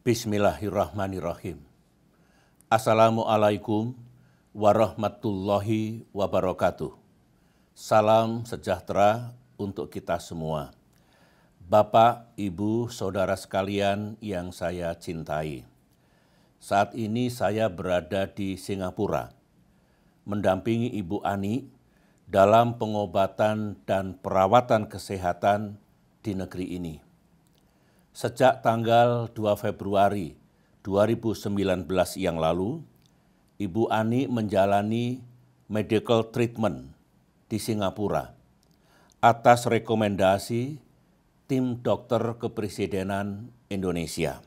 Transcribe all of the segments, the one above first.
Bismillahirrahmanirrahim. Assalamualaikum warahmatullahi wabarakatuh. Salam sejahtera untuk kita semua. Bapak, Ibu, Saudara sekalian yang saya cintai. Saat ini saya berada di Singapura, mendampingi Ibu Ani dalam pengobatan dan perawatan kesehatan di negeri ini Sejak tanggal 2 Februari 2019 yang lalu, Ibu Ani menjalani medical treatment di Singapura atas rekomendasi tim dokter kepresidenan Indonesia.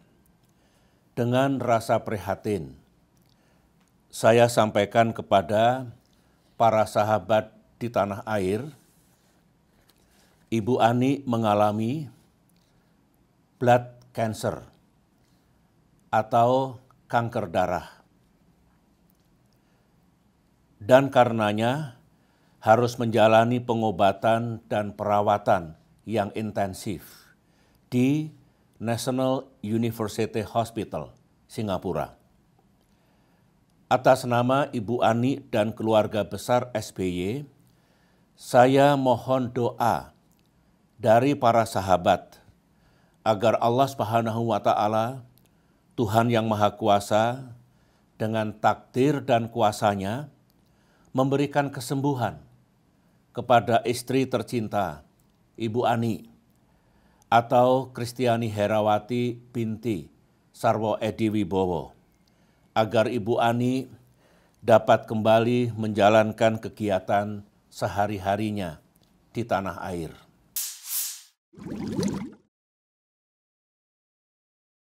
Dengan rasa prihatin, saya sampaikan kepada para sahabat di tanah air, Ibu Ani mengalami blood cancer atau kanker darah. Dan karenanya harus menjalani pengobatan dan perawatan yang intensif di National University Hospital, Singapura. Atas nama Ibu Ani dan keluarga besar SBY, saya mohon doa dari para sahabat – agar Allah Subhanahu wa taala Tuhan yang Maha Kuasa dengan takdir dan kuasanya memberikan kesembuhan kepada istri tercinta Ibu Ani atau Kristiani Herawati binti Sarwo Edi Wibowo agar Ibu Ani dapat kembali menjalankan kegiatan sehari-harinya di tanah air.